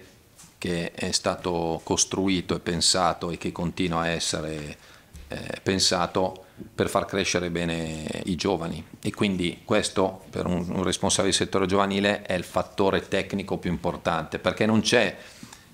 che è stato costruito e pensato e che continua a essere eh, pensato per far crescere bene i giovani e quindi questo per un, un responsabile del settore giovanile è il fattore tecnico più importante perché non c'è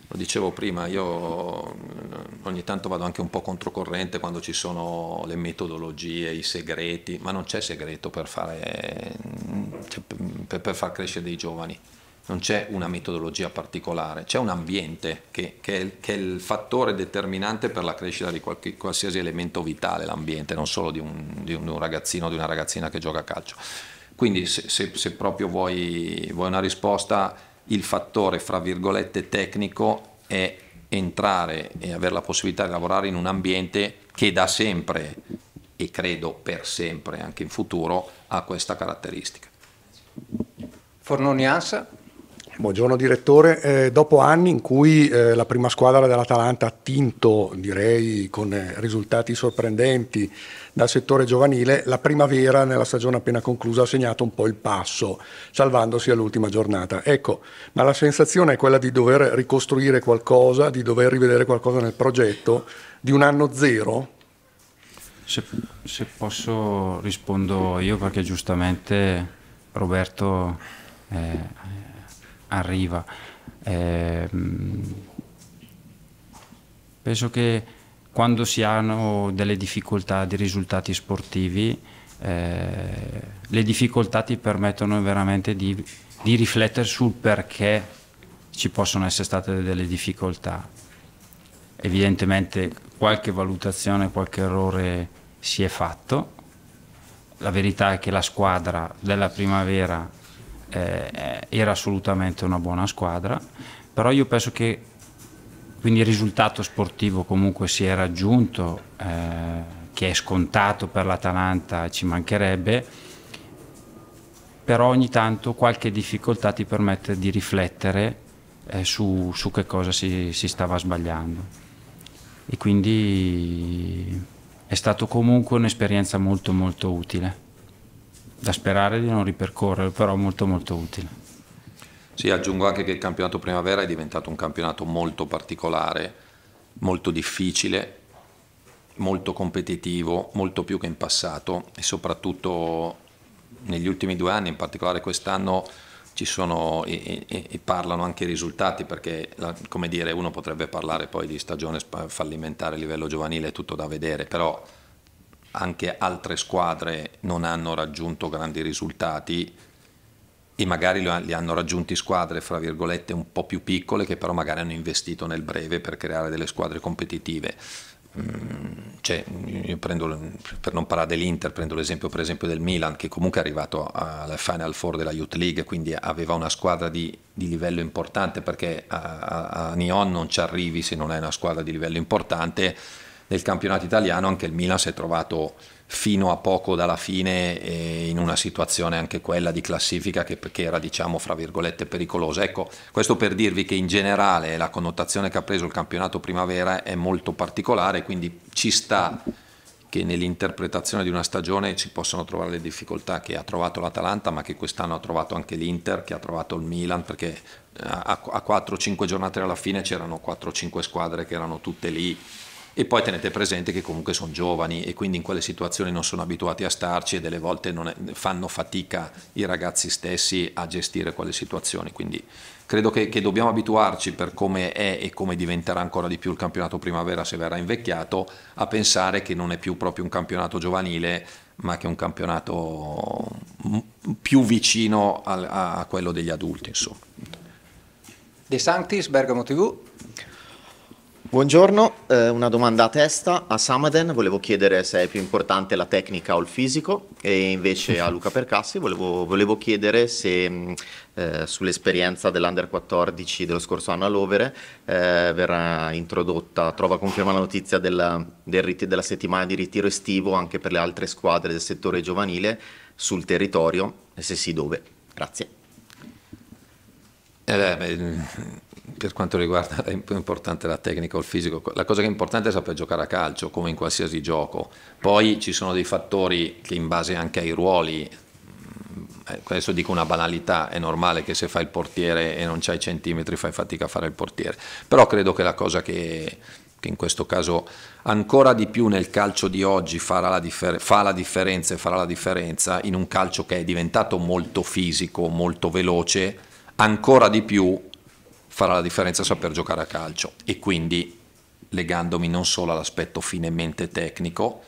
lo dicevo prima, io mm, ogni tanto vado anche un po' controcorrente quando ci sono le metodologie, i segreti, ma non c'è segreto per, fare, mm, cioè, per far crescere dei giovani non c'è una metodologia particolare, c'è un ambiente che, che, è, che, è, il fattore determinante per la crescita di qualche, qualsiasi elemento vitale, l'ambiente, non solo di un, di un ragazzino o di una ragazzina che gioca a calcio. Quindi se, se, se proprio vuoi, vuoi, una risposta, il fattore, fra virgolette, tecnico è entrare e avere la possibilità di lavorare in un ambiente che da sempre, e credo per sempre anche in futuro, ha questa caratteristica. Fornoni Ansa? Buongiorno direttore, eh, dopo anni in cui eh, la prima squadra dell'Atalanta ha tinto, direi con eh, risultati sorprendenti dal settore giovanile, la primavera nella stagione appena conclusa ha segnato un po' il passo, salvandosi all'ultima giornata. Ecco, ma la sensazione è quella di dover ricostruire qualcosa, di dover rivedere qualcosa nel progetto di un anno zero? Se, se posso rispondo io perché giustamente Roberto... Eh, arriva. Eh, penso che quando si hanno delle difficoltà di risultati sportivi, eh, le difficoltà ti permettono veramente di, di riflettere sul perché ci possono essere state delle difficoltà. Evidentemente qualche valutazione, qualche errore si è fatto. La verità è che la squadra della primavera eh, era assolutamente una buona squadra, però io penso che quindi il risultato sportivo comunque si è raggiunto, eh, che è scontato per l'Atalanta, ci mancherebbe, però ogni tanto qualche difficoltà ti permette di riflettere eh, su, su, che cosa si, si stava sbagliando. E quindi è stata comunque un'esperienza molto molto utile da sperare di non ripercorrere, però molto molto utile. Sì, aggiungo anche che il campionato primavera è diventato un campionato molto particolare, molto difficile, molto competitivo, molto più che in passato e soprattutto negli ultimi due anni, in particolare quest'anno, ci sono e, e, e, parlano anche i risultati perché, come dire, uno potrebbe parlare poi di stagione fallimentare a livello giovanile, è tutto da vedere, però anche altre squadre non hanno raggiunto grandi risultati e magari li hanno raggiunti squadre, fra virgolette, un po' più piccole che però magari hanno investito nel breve per creare delle squadre competitive. Mm, cioè, prendo, per non parlare dell'Inter, prendo l'esempio per esempio del Milan che comunque è arrivato alla Final Four della Youth League, quindi aveva una squadra di, di livello importante perché a, a, a Nyon non ci arrivi se non è una squadra di livello importante del campionato italiano anche il Milan si è trovato fino a poco dalla fine eh, in una situazione anche quella di classifica che, che, era diciamo fra virgolette pericolosa. Ecco, questo per dirvi che in generale la connotazione che ha preso il campionato primavera è molto particolare, quindi ci sta che nell'interpretazione di una stagione ci possono trovare le difficoltà che ha trovato l'Atalanta, ma che quest'anno ha trovato anche l'Inter, che ha trovato il Milan, perché eh, a, a 4-5 giornate alla fine c'erano 4-5 squadre che erano tutte lì e poi tenete presente che comunque sono giovani e quindi in quelle situazioni non sono abituati a starci e delle volte è, fanno fatica i ragazzi stessi a gestire quelle situazioni. Quindi credo che, che dobbiamo abituarci per come è e come diventerà ancora di più il campionato primavera se verrà invecchiato a pensare che non è più proprio un campionato giovanile ma che è un campionato mm, più vicino a, a quello degli adulti. Insomma. De Sanctis, Bergamo TV. Buongiorno, eh, una domanda a testa. A Samaden volevo chiedere se è più importante la tecnica o il fisico e invece a Luca Percassi volevo, volevo chiedere se eh, sull'esperienza dell'Under 14 dello scorso anno a Lovere eh, verrà introdotta, trova conferma la notizia della, del della settimana di ritiro estivo anche per le altre squadre del settore giovanile sul territorio e se sì dove. Grazie. Eh, beh, per quanto riguarda è importante la tecnica o il fisico, la cosa che è importante è saper giocare a calcio, come in qualsiasi gioco. Poi ci sono dei fattori che in base anche ai ruoli, adesso mm, eh, dico una banalità, è normale che se fai il portiere e non c'hai centimetri fai fatica a fare il portiere, però credo che la cosa che, che in questo caso ancora di più nel calcio di oggi farà la differ- fa la differenza e farà la differenza in un calcio che è diventato molto fisico, molto veloce, ancora di più farà la differenza saper giocare a calcio e quindi legandomi non solo all'aspetto finemente tecnico,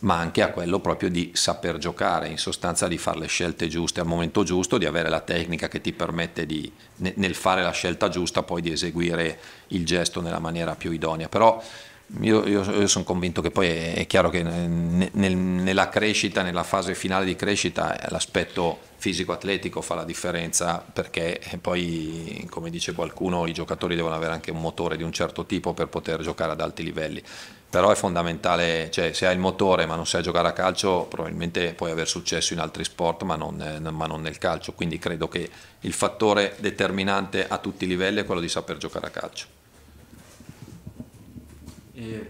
ma anche a quello proprio di saper giocare, in sostanza di fare le scelte giuste al momento giusto, di avere la tecnica che ti permette di, nel fare la scelta giusta, poi di eseguire il gesto nella maniera più idonea. Però io, io, io sono convinto che poi è, è chiaro che nel, nella crescita, nella fase finale di crescita, l'aspetto fisico-atletico fa la differenza perché eh, poi, come dice qualcuno, i giocatori devono avere anche un motore di un certo tipo per poter giocare ad alti livelli. Però è fondamentale, cioè se hai il motore ma non sai giocare a calcio, probabilmente puoi aver successo in altri sport ma non, eh, ma non nel calcio. Quindi credo che il fattore determinante a tutti i livelli è quello di saper giocare a calcio. Eh,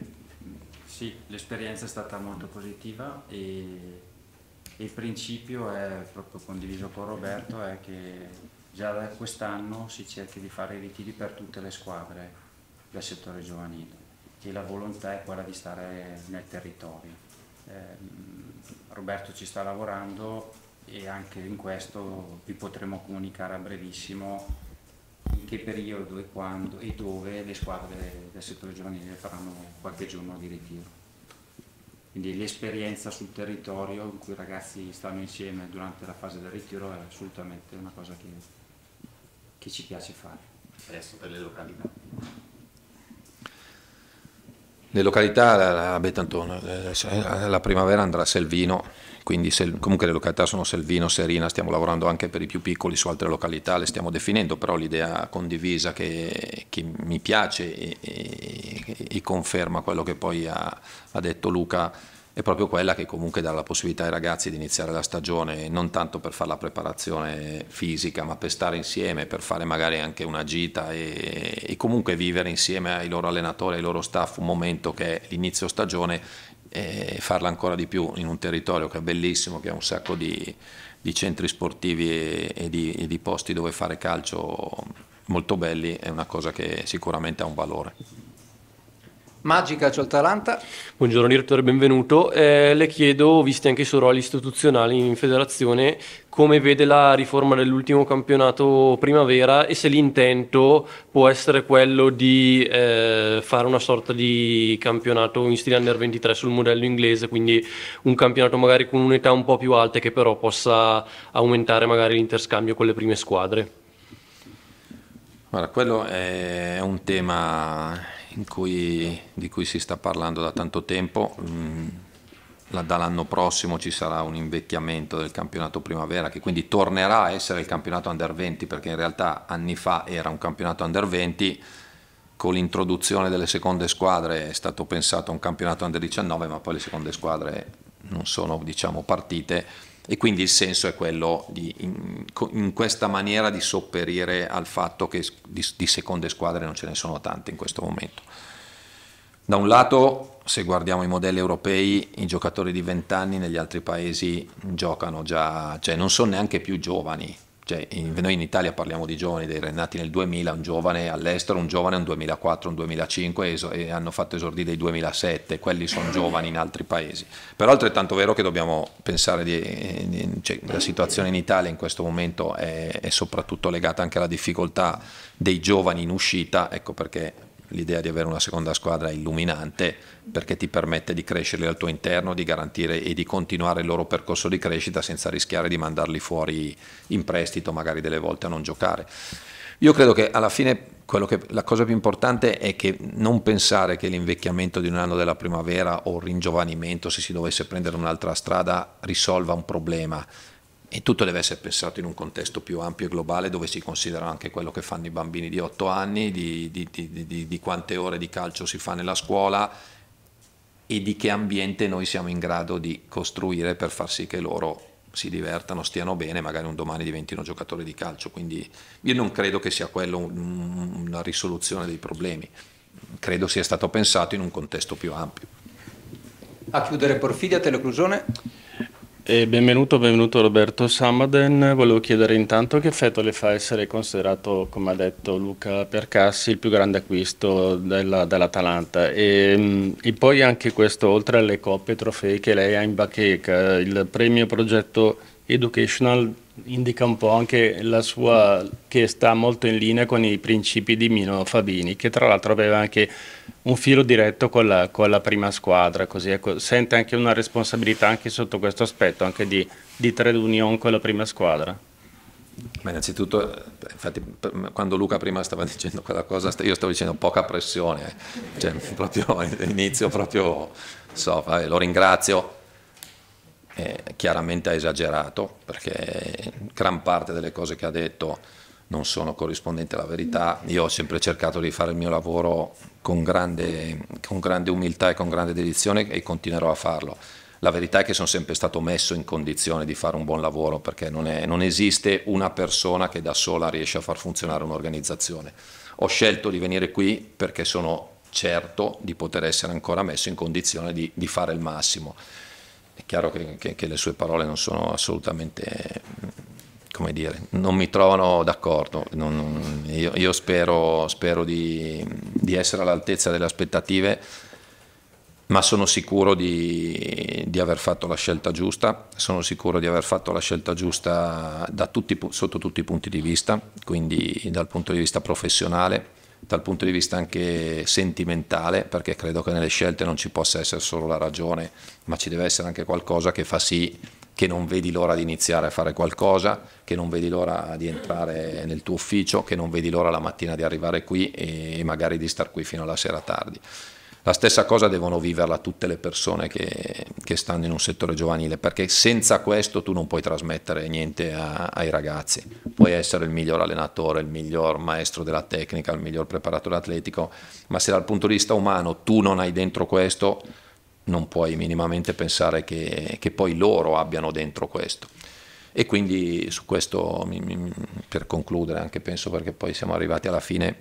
sì, l'esperienza è stata molto positiva e il principio è proprio condiviso con Roberto, è che già da quest'anno si cerchi di fare i ritiri per tutte le squadre del settore giovanile, che la volontà è quella di stare nel territorio. Eh, Roberto ci sta lavorando e anche in questo vi potremo comunicare a brevissimo in che periodo e quando e dove le squadre del settore giovanile faranno qualche giorno di ritiro. Quindi l'esperienza sul territorio in cui i ragazzi stanno insieme durante la fase del ritiro è assolutamente una cosa che, che ci piace fare. Adesso per le località. Le località a Betantone, eh, la primavera andrà a Selvino, quindi se, comunque le località sono Selvino, Serina, stiamo lavorando anche per i più piccoli su altre località, le stiamo definendo, però l'idea condivisa che, che, mi piace e, e, e conferma quello che poi ha, ha detto Luca è proprio quella che comunque dà la possibilità ai ragazzi di iniziare la stagione non tanto per fare la preparazione fisica, ma per stare insieme, per fare magari anche una gita e, e comunque vivere insieme ai loro allenatori, ai loro staff un momento che è l'inizio stagione e farla ancora di più in un territorio che è bellissimo, che ha un sacco di, di centri sportivi e, e, di, e di posti dove fare calcio molto belli, è una cosa che sicuramente ha un valore. Magica Cioltaranta. Buongiorno direttore, benvenuto. Eh, le chiedo, visti anche i suoi ruoli istituzionali in federazione, come vede la riforma dell'ultimo campionato primavera e se l'intento può essere quello di eh, fare una sorta di campionato in stile under 23 sul modello inglese, quindi un campionato magari con un'età un po' più alta che però possa aumentare magari l'interscambio con le prime squadre. Guarda, quello è un tema cui, di cui si sta parlando da tanto tempo. Mm, dall'anno prossimo ci sarà un invecchiamento del campionato primavera che quindi tornerà a essere il campionato under 20 perché in realtà anni fa era un campionato under 20 con l'introduzione delle seconde squadre è stato pensato a un campionato under 19 ma poi le seconde squadre non sono diciamo, partite e quindi il senso è quello di, in, in questa maniera di sopperire al fatto che di, di seconde squadre non ce ne sono tante in questo momento. Da un lato, se guardiamo i modelli europei, i giocatori di 20 anni negli altri paesi giocano già, cioè non sono neanche più giovani, cioè, in, noi in Italia parliamo di giovani, dei renati nel 2000, un giovane all'estero, un giovane un 2004, un 2005 e, e hanno fatto esordire dei 2007, quelli sono giovani in altri paesi. Però altrettanto vero che dobbiamo pensare di, di eh, cioè, la situazione in Italia in questo momento è, è soprattutto legata anche alla difficoltà dei giovani in uscita, ecco perché l'idea di avere una seconda squadra è illuminante perché ti permette di crescerli al tuo interno, di garantire e di continuare il loro percorso di crescita senza rischiare di mandarli fuori in prestito, magari delle volte a non giocare. Io credo che alla fine che, la cosa più importante è che non pensare che l'invecchiamento di un anno della primavera o il ringiovanimento, se si dovesse prendere un'altra strada, risolva un problema e tutto deve essere pensato in un contesto più ampio e globale dove si considera anche quello che fanno i bambini di 8 anni, di, di, di, di quante ore di calcio si fa nella scuola e di che ambiente noi siamo in grado di costruire per far sì che loro si divertano, stiano bene, magari un domani diventino giocatori di calcio. Quindi io non credo che sia quello una risoluzione dei problemi, credo sia stato pensato in un contesto più ampio. A chiudere Porfidia, Teleclusione. E benvenuto, benvenuto Roberto Samaden. Volevo chiedere intanto che effetto le fa essere considerato, come ha detto Luca Percassi, il più grande acquisto dell'Atalanta. e, mm, e, poi anche questo, oltre alle coppe e trofei che lei ha in bacheca, il premio progetto educational indica un po' anche la sua, che sta molto in linea con i principi di Mino Fabini, che tra l'altro aveva anche un filo diretto con la, con la prima squadra, così ecco, sente anche una responsabilità anche sotto questo aspetto, anche di, di trade union con la prima squadra. Beh, innanzitutto, eh, infatti, quando Luca prima stava dicendo quella cosa, io stavo dicendo poca pressione, eh, cioè proprio all'inizio, proprio so, lo ringrazio. Eh, chiaramente ha esagerato perché gran parte delle cose che ha detto non sono corrispondenti alla verità. Io ho sempre cercato di fare il mio lavoro con grande, con grande umiltà e con grande dedizione e continuerò a farlo. La verità è che sono sempre stato messo in condizione di fare un buon lavoro perché non, è, non esiste una persona che da sola riesce a far funzionare un'organizzazione. Ho scelto di venire qui perché sono certo di poter essere ancora messo in condizione di, di fare il massimo. È chiaro che, che, che le sue parole non sono assolutamente come dire, non mi trovano d'accordo. Non, io, io spero, spero di, di, essere all'altezza delle aspettative, ma sono sicuro di, di, aver fatto la scelta giusta, sono sicuro di aver fatto la scelta giusta tutti, sotto tutti i punti di vista, quindi dal punto di vista professionale, dal punto di vista anche sentimentale, perché credo che nelle scelte non ci possa essere solo la ragione, ma ci deve essere anche qualcosa che fa sì che non vedi l'ora di iniziare a fare qualcosa, che non vedi l'ora di entrare nel tuo ufficio, che non vedi l'ora la mattina di arrivare qui e magari di star qui fino alla sera tardi. La stessa cosa devono viverla tutte le persone che, che, stanno in un settore giovanile, perché senza questo tu non puoi trasmettere niente a, ai ragazzi. Puoi essere il miglior allenatore, il miglior maestro della tecnica, il miglior preparatore atletico, ma se dal punto di vista umano tu non hai dentro questo, non puoi minimamente pensare che, che poi loro abbiano dentro questo. E quindi su questo, mi, mi, per concludere, anche penso perché poi siamo arrivati alla fine,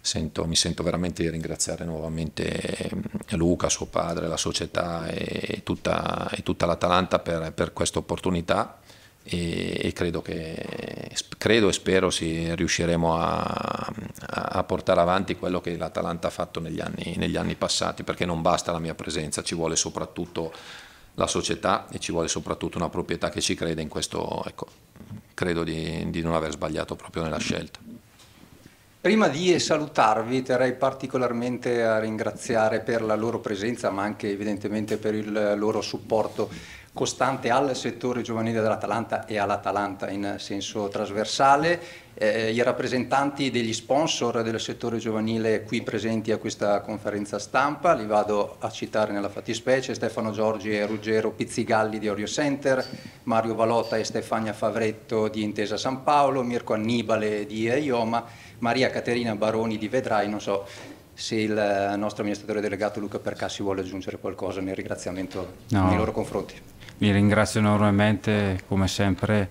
sento, mi sento veramente di ringraziare nuovamente ehm, Luca, suo padre, la società e tutta, e tutta l'Atalanta per, per questa opportunità e, e credo, che, credo, e spero si riusciremo a, a, portare avanti quello che l'Atalanta ha fatto negli anni, negli anni passati, perché non basta la mia presenza, ci vuole soprattutto la società e ci vuole soprattutto una proprietà che ci crede in questo, ecco, credo di, di non aver sbagliato proprio nella scelta. Prima di salutarvi terrei particolarmente a ringraziare per la loro presenza ma anche evidentemente per il loro supporto costante al settore giovanile dell'Atalanta e all'Atalanta in senso trasversale. Eh, I rappresentanti degli sponsor del settore giovanile qui presenti a questa conferenza stampa, li vado a citare nella fattispecie, Stefano Giorgi e Ruggero Pizzigalli di Orio Center, Mario Valotta e Stefania Favretto di Intesa San Paolo, Mirko Annibale di Ioma, Maria Caterina Baroni di Vedrai, non so se il nostro amministratore delegato Luca Percassi vuole aggiungere qualcosa nel ringraziamento no. nei loro confronti vi ringrazio enormemente come sempre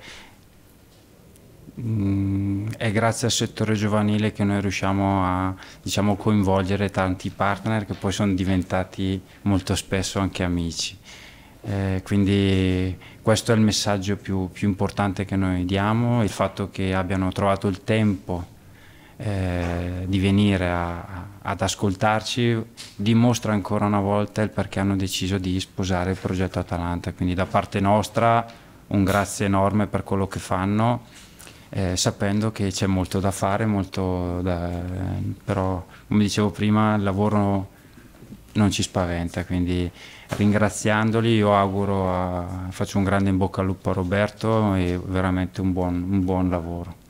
mm, è grazie al settore giovanile che noi riusciamo a diciamo, coinvolgere tanti partner che poi sono diventati molto spesso anche amici. Eh, quindi questo è il messaggio più, più importante che noi diamo, il fatto che abbiano trovato il tempo eh, di venire a, a, ad ascoltarci dimostra ancora una volta il perché hanno deciso di sposare il progetto Atalanta. Quindi da parte nostra un grazie enorme per quello che fanno, eh, sapendo che c'è molto da fare, molto da, eh, però come dicevo prima il lavoro non ci spaventa, quindi ringraziandoli io auguro, a, faccio un grande in bocca al lupo a Roberto e veramente un buon, un buon lavoro.